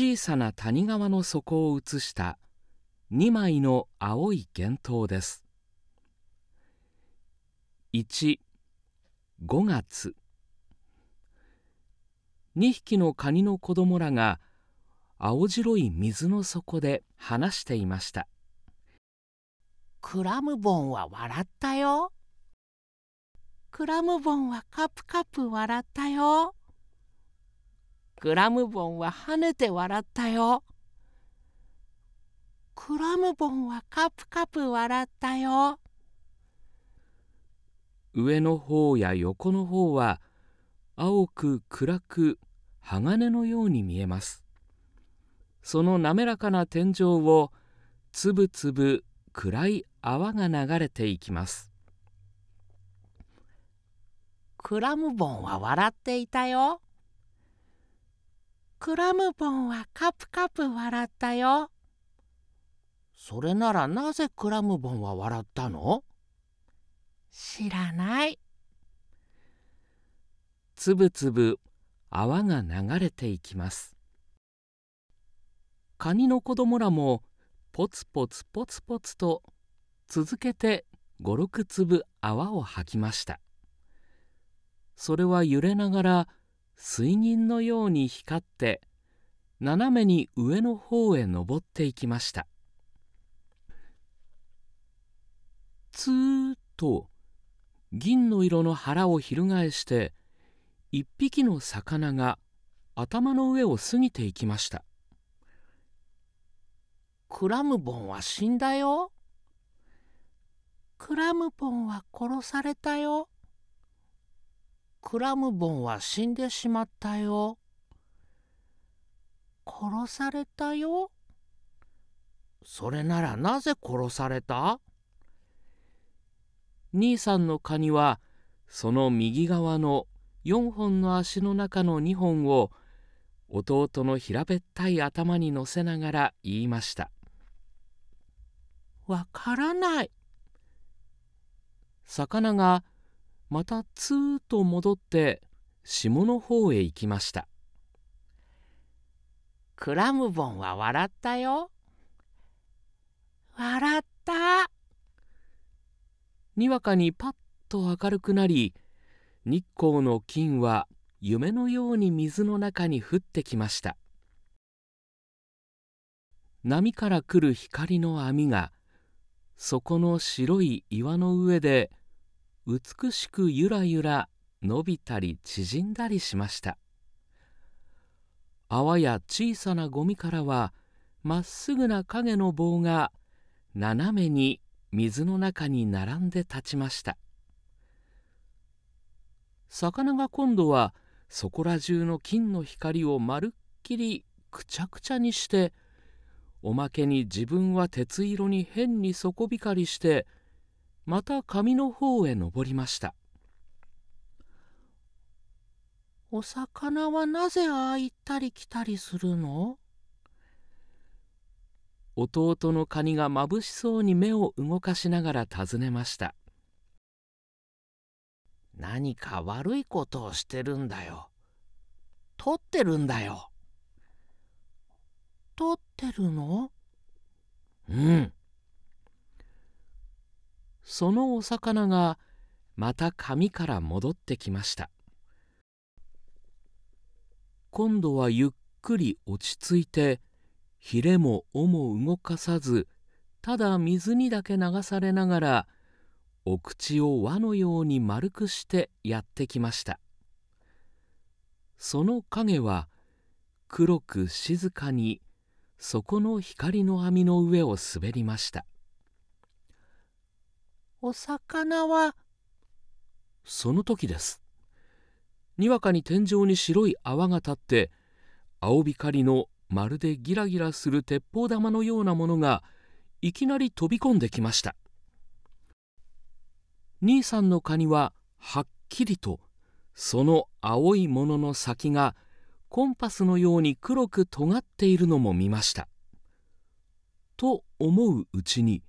小さな谷川の底を映した2枚の青い幻灯です。15月2匹のカニの子供らが青白い水の底で話していましたクラムボンは笑ったよクラムボンはカプカプ笑ったよグラムボンははねて笑ったよ。クラムボンはカプカプ笑ったよ。上の方や横の方は青く暗く鋼のように見えます。その滑らかな天井をつぶつぶ暗い泡が流れていきます。クラムボンは笑っていたよ。クラムボンはカプカプ笑ったよ。それならなぜクラムボンは笑ったの知らない。つぶつぶ泡が流れていきます。カニの子供らもポツポツポツポツと続けて56粒泡を吐きました。それは揺れながら水銀のように光って斜めに上の方へ登っていきましたつーっと銀の色の腹を翻して一匹の魚が頭の上を過ぎていきましたクラムボンは死んだよクラムボンは殺されたよクラムボンは死んでしまったよ。殺されたよ。それならなぜ殺された兄さんのカニはその右側の4本の足の中の2本を弟の平べったい頭に乗せながら言いました。わからない。魚がまたツーと戻って下の方へ行きましたクラムボンは笑ったよ笑ったにわかにパッと明るくなり日光の金は夢のように水の中に降ってきました波から来る光の網がそこの白い岩の上で美しくゆらゆら伸びたり縮んだりしました泡や小さなゴミからはまっすぐな影の棒が斜めに水の中に並んで立ちました魚が今度はそこら中の金の光をまるっきりくちゃくちゃにしておまけに自分は鉄色に変に底光りしてまた上の方へ登りましたお魚はなぜああ行ったり来たりするの弟のカニがまぶしそうに目を動かしながら尋ねました何か悪いことをしてるんだよ取ってるんだよ取ってるのうんそのお魚がまた紙から戻ってきました今度はゆっくり落ち着いてヒレも尾も動かさずただ水にだけ流されながらお口を輪のように丸くしてやってきましたその影は黒く静かに底の光の網の上を滑りましたお魚はその時ですにわかに天井に白い泡が立って青光りのまるでギラギラする鉄砲玉のようなものがいきなり飛び込んできました兄さんのカニははっきりとその青いものの先がコンパスのように黒く尖っているのも見ましたと思ううちに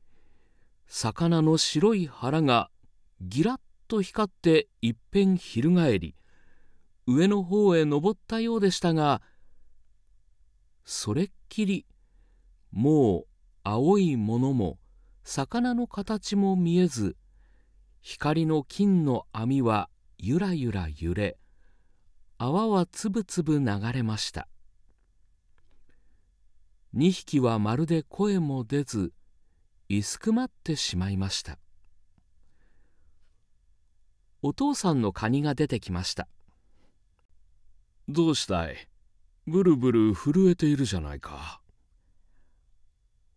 魚の白い腹がギラッと光って一変翻り上の方へ登ったようでしたがそれっきりもう青いものも魚の形も見えず光の金の網はゆらゆら揺れ泡はつぶつぶ流れました2匹はまるで声も出ず薄くまってしまいましたお父さんのカニが出てきましたどうしたいブルブル震えているじゃないか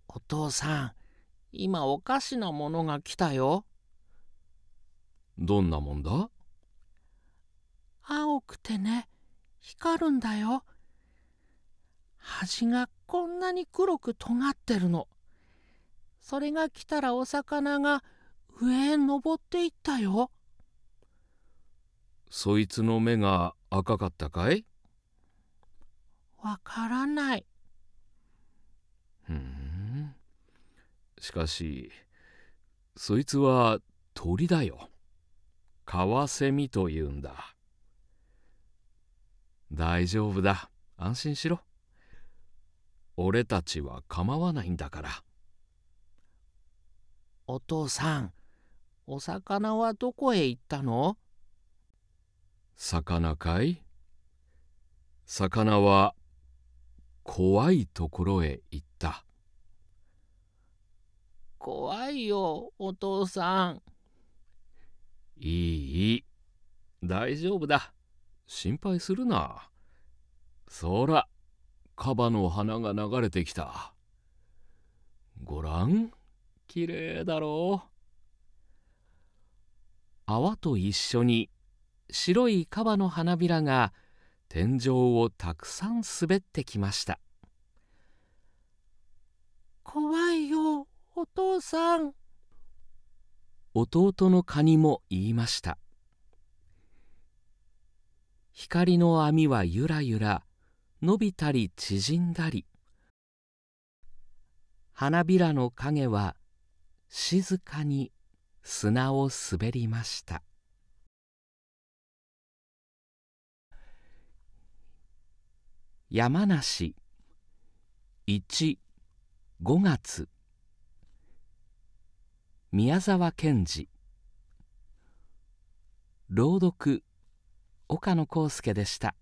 お父さん今おかしなものが来たよどんなもんだ青くてね光るんだよ端がこんなに黒く尖ってるのそれが来たらお魚が上へ登っていったよ。そいつの目が赤かったかいわからない。ふん。しかし、そいつは鳥だよ。カワセミというんだ。大丈夫だ。安心しろ。俺たちは構わないんだから。お父さん、お魚はどこへ行ったの魚かい魚は怖いところへ行った。怖いよ、お父さん。いい、いい。大丈夫だ。心配するな。そら、カバの花が流れてきた。ごらん。綺麗だろう泡と一緒に白いカバの花びらが天井をたくさん滑ってきました怖いよお父さん弟のカニも言いました光の網はゆらゆら伸びたり縮んだり花びらの影は静かに砂を滑りました山梨15月宮沢賢治朗読岡野康介でした。